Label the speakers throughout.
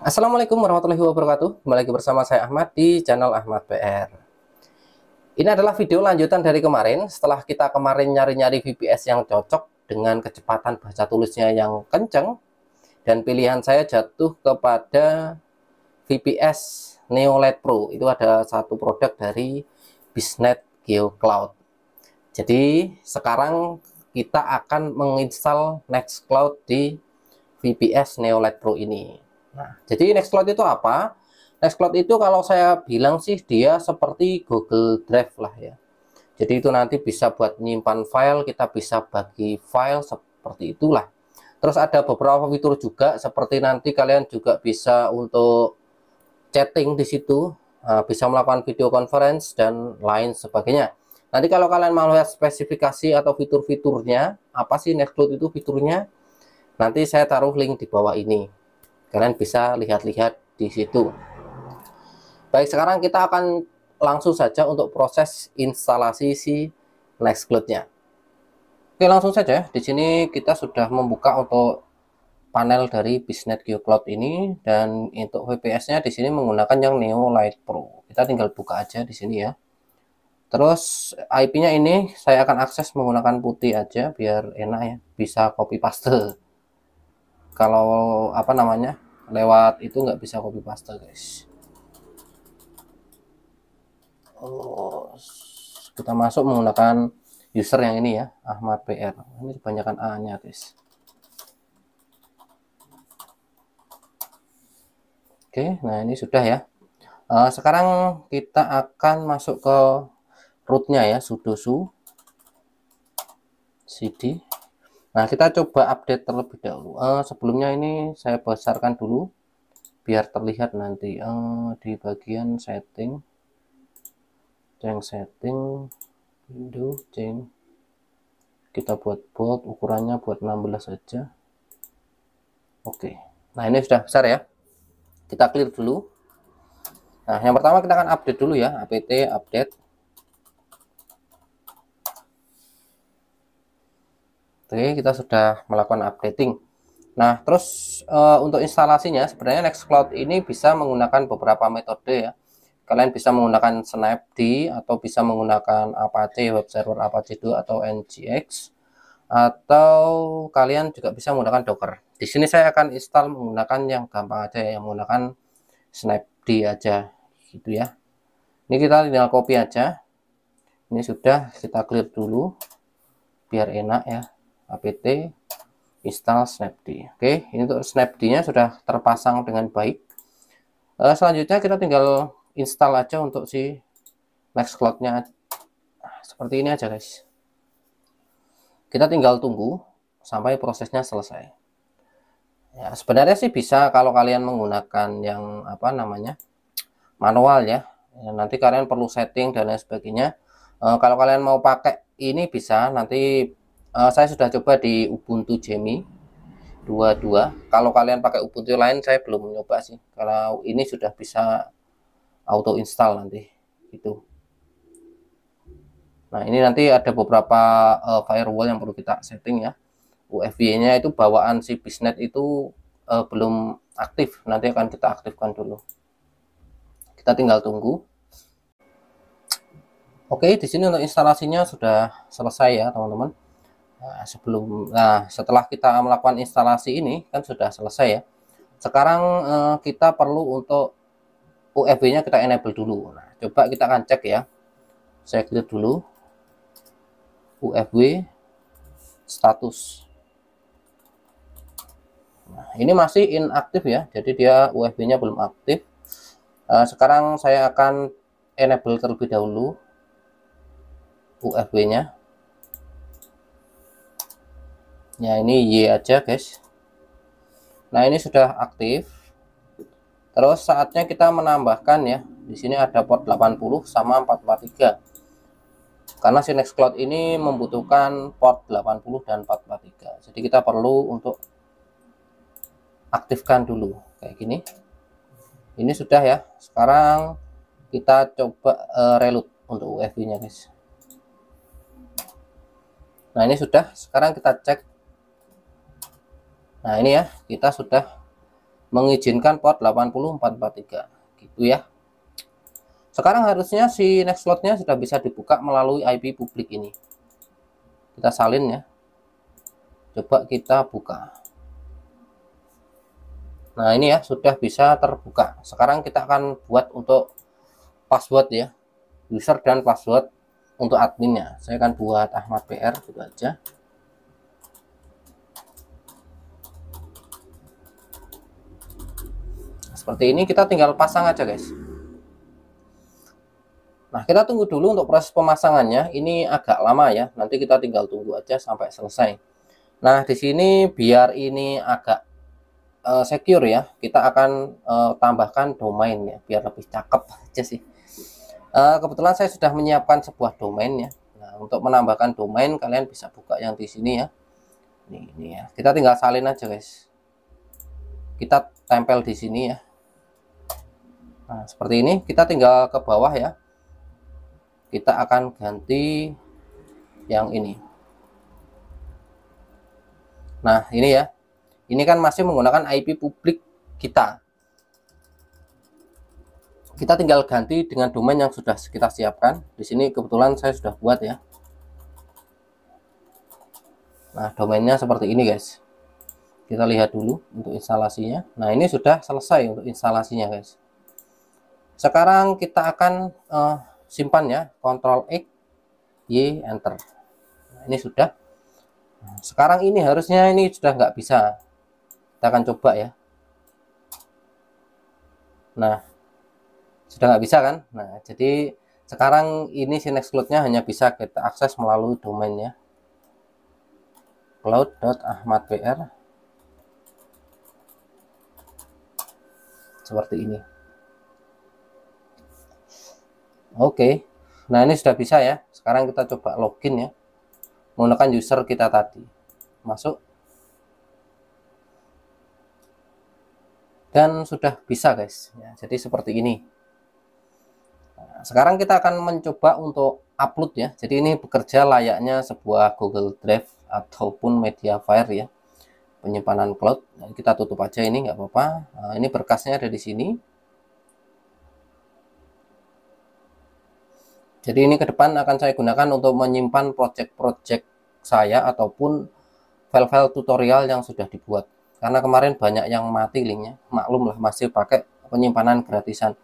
Speaker 1: Assalamualaikum warahmatullahi wabarakatuh Kembali lagi bersama saya Ahmad di channel Ahmad PR Ini adalah video lanjutan dari kemarin Setelah kita kemarin nyari-nyari VPS yang cocok Dengan kecepatan baca tulisnya yang kenceng Dan pilihan saya jatuh kepada VPS Neolet Pro Itu ada satu produk dari Bisnet GeoCloud Jadi sekarang kita akan menginstal Nextcloud di VPS Neolet Pro ini Nah, jadi Nextcloud itu apa? Nextcloud itu kalau saya bilang sih dia seperti Google Drive lah ya. Jadi itu nanti bisa buat nyimpan file, kita bisa bagi file seperti itulah. Terus ada beberapa fitur juga seperti nanti kalian juga bisa untuk chatting di situ, eh, bisa melakukan video conference dan lain sebagainya. Nanti kalau kalian mau lihat spesifikasi atau fitur-fiturnya, apa sih Nextcloud itu fiturnya? Nanti saya taruh link di bawah ini kalian bisa lihat-lihat di situ baik sekarang kita akan langsung saja untuk proses instalasi si Nextcloud nya oke langsung saja ya. di sini kita sudah membuka untuk panel dari bisnet QCloud ini dan untuk VPS nya di sini menggunakan yang Neo Lite Pro kita tinggal buka aja di sini ya terus IP nya ini saya akan akses menggunakan putih aja biar enak ya bisa copy paste kalau apa namanya lewat itu nggak bisa copy paste guys oh, kita masuk menggunakan user yang ini ya Ahmad PR ini kebanyakan A nya guys Oke nah ini sudah ya uh, sekarang kita akan masuk ke rootnya ya sudo su, cd Nah, kita coba update terlebih dahulu. Uh, sebelumnya ini saya besarkan dulu biar terlihat nanti uh, di bagian setting. change setting window change kita buat bold ukurannya buat 16 saja. Oke. Nah, ini sudah besar ya. Kita clear dulu. Nah, yang pertama kita akan update dulu ya, apt update Oke, kita sudah melakukan updating. Nah, terus e, untuk instalasinya sebenarnya Nextcloud ini bisa menggunakan beberapa metode ya. Kalian bisa menggunakan Snapd atau bisa menggunakan Apache web server Apache 2 atau NGX atau kalian juga bisa menggunakan Docker. Di sini saya akan install menggunakan yang gampang aja ya, yang menggunakan Snapd aja gitu ya. Ini kita tinggal copy aja. Ini sudah kita clear dulu biar enak ya apt install snapd oke ini untuk snapd nya sudah terpasang dengan baik uh, selanjutnya kita tinggal install aja untuk si nextcloud nya seperti ini aja guys kita tinggal tunggu sampai prosesnya selesai ya sebenarnya sih bisa kalau kalian menggunakan yang apa namanya manual ya, ya nanti kalian perlu setting dan lain sebagainya e, kalau kalian mau pakai ini bisa nanti uh, saya sudah coba di Ubuntu Jemi 22 kalau kalian pakai Ubuntu lain saya belum nyoba sih kalau ini sudah bisa auto install nanti itu nah ini nanti ada beberapa uh, firewall yang perlu kita setting ya UFY nya itu bawaan si bisnet itu uh, belum aktif nanti akan kita aktifkan dulu kita tinggal tunggu Oke, di sini untuk instalasinya sudah selesai ya, teman-teman. Nah, sebelum nah setelah kita melakukan instalasi ini kan sudah selesai ya. Sekarang eh, kita perlu untuk UFB-nya kita enable dulu. Nah, coba kita akan cek ya. Saya klik dulu UFB status. Nah, ini masih inaktif ya. Jadi dia UFB-nya belum aktif. Eh, sekarang saya akan enable terlebih dahulu UFB-nya. Ya ini Y aja guys nah ini sudah aktif terus saatnya kita menambahkan ya di sini ada port 80 sama 443 karena next Cloud ini membutuhkan port 80 dan 443 jadi kita perlu untuk aktifkan dulu kayak gini ini sudah ya sekarang kita coba uh, reload untuk UFB nya guys Nah ini sudah, sekarang kita cek Nah, ini ya, kita sudah mengizinkan port 8443 gitu ya. Sekarang harusnya si next slotnya sudah bisa dibuka melalui IP publik ini. Kita salin ya. Coba kita buka. Nah, ini ya sudah bisa terbuka. Sekarang kita akan buat untuk password ya. User dan password untuk adminnya. Saya akan buat Ahmad PR gitu aja. Seperti ini kita tinggal pasang aja guys. Nah kita tunggu dulu untuk proses pemasangannya. Ini agak lama ya. Nanti kita tinggal tunggu aja sampai selesai. Nah di sini biar ini agak uh, secure ya, kita akan uh, tambahkan domain ya, biar lebih cakep aja sih. Uh, kebetulan saya sudah menyiapkan sebuah domain ya. Nah, untuk menambahkan domain kalian bisa buka yang di sini ya. Ini, ini ya. Kita tinggal salin aja guys. Kita tempel di sini ya. Nah, seperti ini kita tinggal ke bawah ya. Kita akan ganti yang ini. Nah, ini ya. Ini kan masih menggunakan IP publik kita. Kita tinggal ganti dengan domain yang sudah kita siapkan. Di sini kebetulan saya sudah buat ya. Nah, domainnya seperti ini, guys. Kita lihat dulu untuk instalasinya. Nah, ini sudah selesai untuk instalasinya, guys. Sekarang kita akan uh, simpan ya, Ctrl X, Y, Enter. Nah, ini sudah. Nah, sekarang ini harusnya ini sudah nggak bisa. Kita akan coba ya. Nah, sudah nggak bisa kan? Nah, jadi sekarang ini Synex Cloud-nya hanya bisa kita akses melalui domainnya cloud.ahmadpr seperti ini. Oke, nah ini sudah bisa ya. Sekarang kita coba login ya. Menggunakan user kita tadi. Masuk. Dan sudah bisa guys. Ya, jadi seperti ini. Nah, sekarang kita akan mencoba untuk upload ya. Jadi ini bekerja layaknya sebuah Google Drive ataupun Media Mediafire ya. Penyimpanan cloud. Nah, kita tutup aja ini nggak apa-apa. Nah, ini berkasnya ada di sini Jadi ini ke depan akan saya gunakan untuk menyimpan project-project saya ataupun file-file tutorial yang sudah dibuat. Karena kemarin banyak yang mati linknya, maklumlah masih pakai penyimpanan gratisan.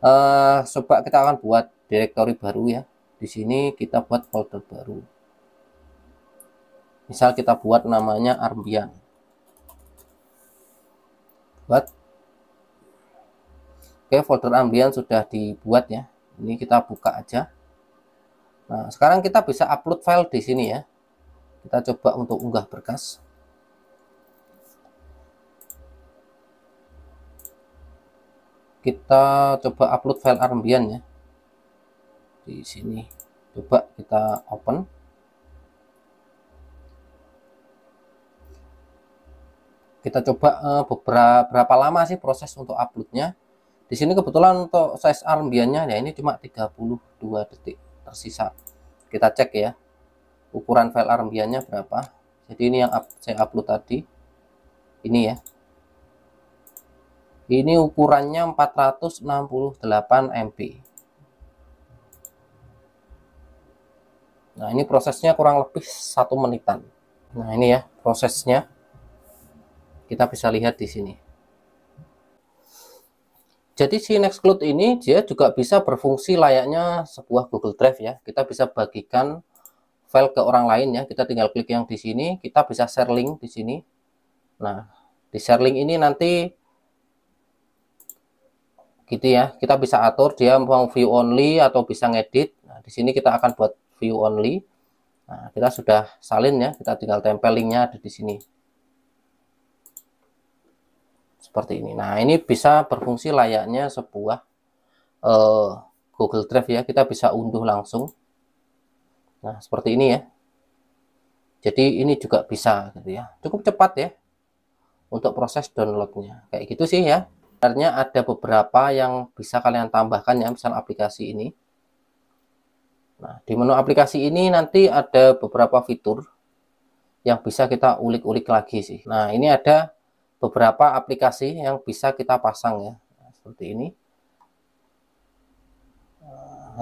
Speaker 1: Uh, coba kita akan buat direktori baru ya. Di sini kita buat folder baru. Misal kita buat namanya Arbian. Buat Oke, folder Arbian sudah dibuat ya ini kita buka aja nah sekarang kita bisa upload file di sini ya kita coba untuk unggah berkas kita coba upload file armbian ya di sini coba kita open kita coba eh, beberapa berapa lama sih proses untuk uploadnya di sini kebetulan untuk size arm biannya ya ini cuma 32 detik tersisa kita cek ya ukuran file arm biannya berapa jadi ini yang up, saya upload tadi ini ya ini ukurannya 468 mp. nah ini prosesnya kurang lebih satu menitan nah ini ya prosesnya kita bisa lihat di sini jadi si Nextcloud ini dia juga bisa berfungsi layaknya sebuah Google Drive ya. Kita bisa bagikan file ke orang lain ya. Kita tinggal klik yang di sini, kita bisa share link di sini. Nah, di share link ini nanti gitu ya. Kita bisa atur dia mau view only atau bisa ngedit. Nah, di sini kita akan buat view only. Nah, kita sudah salin ya. Kita tinggal tempel linknya ada di sini seperti ini. Nah, ini bisa berfungsi layaknya sebuah uh, Google Drive ya. Kita bisa unduh langsung. Nah, seperti ini ya. Jadi ini juga bisa gitu ya. Cukup cepat ya untuk proses downloadnya. Kayak gitu sih ya. Sebenarnya ada beberapa yang bisa kalian tambahkan ya, misal aplikasi ini. Nah, di menu aplikasi ini nanti ada beberapa fitur yang bisa kita ulik-ulik lagi sih. Nah, ini ada beberapa aplikasi yang bisa kita pasang ya nah, seperti ini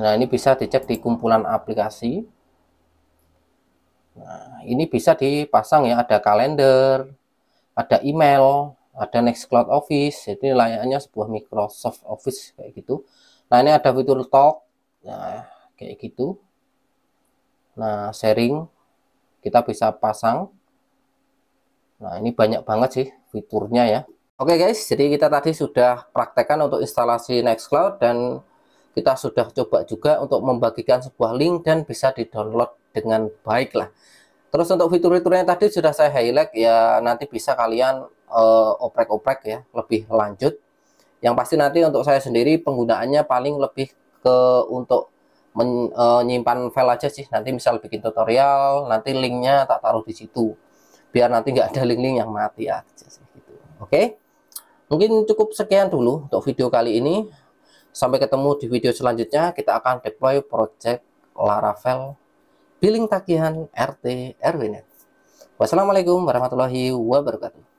Speaker 1: nah ini bisa dicek di kumpulan aplikasi nah ini bisa dipasang ya ada kalender ada email ada Nextcloud Office jadi layaknya sebuah Microsoft Office kayak gitu nah ini ada fitur talk nah kayak gitu nah sharing kita bisa pasang nah ini banyak banget sih fiturnya ya Oke okay guys jadi kita tadi sudah praktekkan untuk instalasi Nextcloud dan kita sudah coba juga untuk membagikan sebuah link dan bisa di download dengan baik lah Terus untuk fitur-fiturnya tadi sudah saya highlight ya nanti bisa kalian eh, oprek-oprek uh, ya lebih lanjut. Yang pasti nanti untuk saya sendiri penggunaannya paling lebih ke untuk menyimpan eh, file aja sih. Nanti misal bikin tutorial, nanti linknya tak taruh di situ biar nanti nggak ada link-link yang mati aja gitu. Oke. Mungkin cukup sekian dulu untuk video kali ini. Sampai ketemu di video selanjutnya kita akan deploy project Laravel billing tagihan RT RWNet. Wassalamualaikum warahmatullahi wabarakatuh.